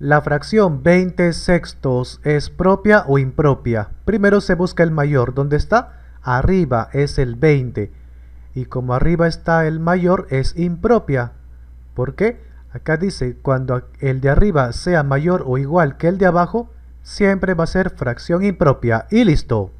La fracción 20 sextos es propia o impropia. Primero se busca el mayor. ¿Dónde está? Arriba es el 20. Y como arriba está el mayor, es impropia. ¿Por qué? Acá dice, cuando el de arriba sea mayor o igual que el de abajo, siempre va a ser fracción impropia. Y listo.